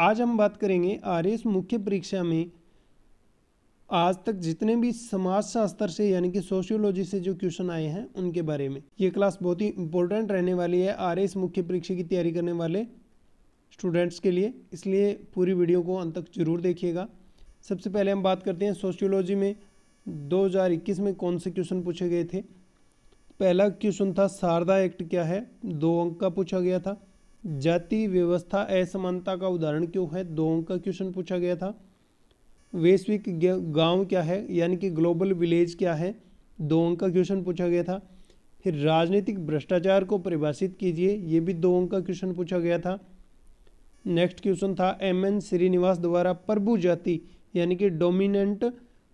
आज हम बात करेंगे आर मुख्य परीक्षा में आज तक जितने भी समाजशास्त्र से यानी कि सोशियोलॉजी से जो क्वेश्चन आए हैं उनके बारे में ये क्लास बहुत ही इंपॉर्टेंट रहने वाली है आर मुख्य परीक्षा की तैयारी करने वाले स्टूडेंट्स के लिए इसलिए पूरी वीडियो को अंत तक जरूर देखिएगा सबसे पहले हम बात करते हैं सोशियोलॉजी में 2021 में कौन से क्वेश्चन पूछे गए थे पहला क्वेश्चन था शारदा एक्ट क्या है दो अंक का पूछा गया था जाति व्यवस्था असमानता का उदाहरण क्यों है दो अंक का क्वेश्चन पूछा गया था वैश्विक गांव क्या है यानी कि ग्लोबल विलेज क्या है दो अंक का क्वेश्चन पूछा गया था फिर राजनीतिक भ्रष्टाचार को परिभाषित कीजिए ये भी दो अंक का क्वेश्चन पूछा गया था नेक्स्ट क्वेश्चन था एम एन श्रीनिवास द्वारा प्रभु जाति यानी कि डोमिनेंट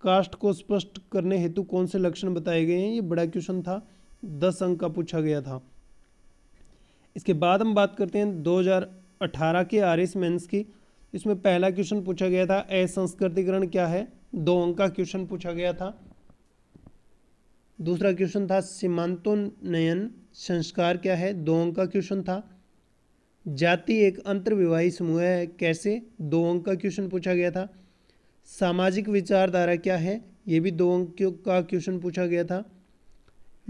कास्ट को स्पष्ट करने हेतु कौन से लक्षण बताए गए हैं ये बड़ा क्वेश्चन था दस अंक का पूछा गया था इसके बाद हम बात करते हैं 2018 के आर एस मेन्स की इसमें पहला क्वेश्चन पूछा गया था असंस्कृतिकरण क्या है दो अंक का क्वेश्चन पूछा गया था दूसरा क्वेश्चन था सीमांतोन्नयन संस्कार क्या है दो अंक का क्वेश्चन था जाति एक अंतर्विवाही समूह है कैसे दो अंक का क्वेश्चन पूछा गया था सामाजिक विचारधारा क्या है ये भी दो अंक का क्वेश्चन पूछा गया था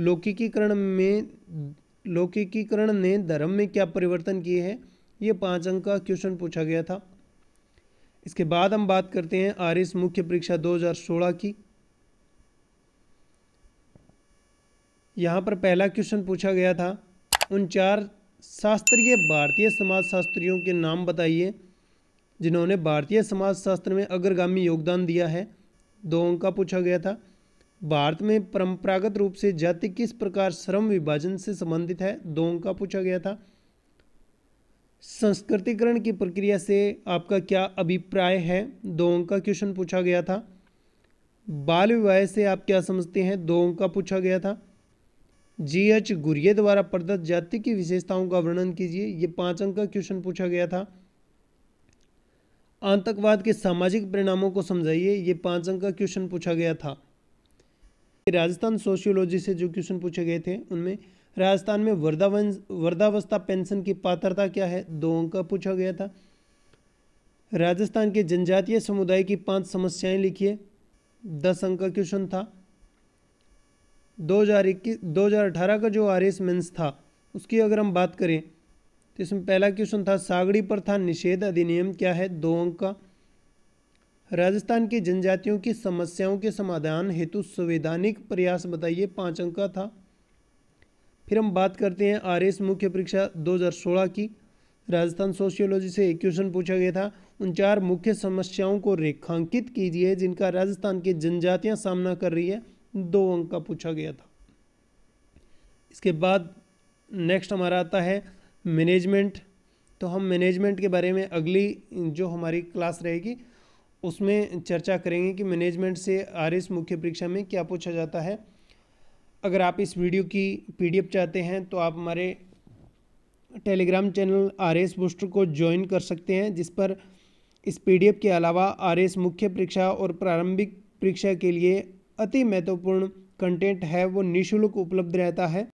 लौकिकीकरण में लौकिकीकरण ने धर्म में क्या परिवर्तन किए हैं ये पाँच अंक का क्वेश्चन पूछा गया था इसके बाद हम बात करते हैं आरिस मुख्य परीक्षा 2016 की यहाँ पर पहला क्वेश्चन पूछा गया था उन चार शास्त्रीय भारतीय समाजशास्त्रियों के नाम बताइए जिन्होंने भारतीय समाजशास्त्र में अग्रगामी योगदान दिया है दो अंक का पूछा गया था भारत में परंपरागत रूप से जाति किस प्रकार श्रम विभाजन से संबंधित है दो का पूछा गया था संस्कृतिकरण की प्रक्रिया से आपका क्या अभिप्राय है दो अंक का क्वेश्चन पूछा गया था बाल विवाह से आप क्या समझते हैं दो अंक का पूछा गया था जी एच गुरिये द्वारा प्रदत्त जाति की विशेषताओं का वर्णन कीजिए ये पांच अंक का क्वेश्चन पूछा गया था आतंकवाद के सामाजिक परिणामों को समझाइए ये पांच अंक का क्वेश्चन पूछा गया था राजस्थान सोशियोलॉजी से जो क्वेश्चन पूछे गए थे उनमें राजस्थान में वृद्धावन वृद्धावस्था पेंशन की पात्रता क्या है दो अंक का पूछा गया था राजस्थान के जनजातीय समुदाय की पांच समस्याएं लिखिए दस अंक का क्वेश्चन था 2021 2018 का जो आर एस मेन्स था उसकी अगर हम बात करें तो इसमें पहला क्वेश्चन था सागड़ी प्रथा निषेध अधिनियम क्या है दो अंक का राजस्थान के जनजातियों की समस्याओं के समाधान हेतु संवैधानिक प्रयास बताइए पाँच अंक का था फिर हम बात करते हैं आर मुख्य परीक्षा 2016 की राजस्थान सोशियोलॉजी से एक क्वेश्चन पूछा गया था उन चार मुख्य समस्याओं को रेखांकित कीजिए जिनका राजस्थान की जनजातियां सामना कर रही है दो अंक का पूछा गया था इसके बाद नेक्स्ट हमारा आता है मैनेजमेंट तो हम मैनेजमेंट के बारे में अगली जो हमारी क्लास रहेगी उसमें चर्चा करेंगे कि मैनेजमेंट से आर मुख्य परीक्षा में क्या पूछा जाता है अगर आप इस वीडियो की पीडीएफ चाहते हैं तो आप हमारे Telegram channel R S booster को ज्वाइन कर सकते हैं जिस पर इस पीडीएफ के अलावा आर एस मुख्य परीक्षा और प्रारंभिक परीक्षा के लिए अति महत्वपूर्ण कंटेंट है वो निःशुल्क उपलब्ध रहता है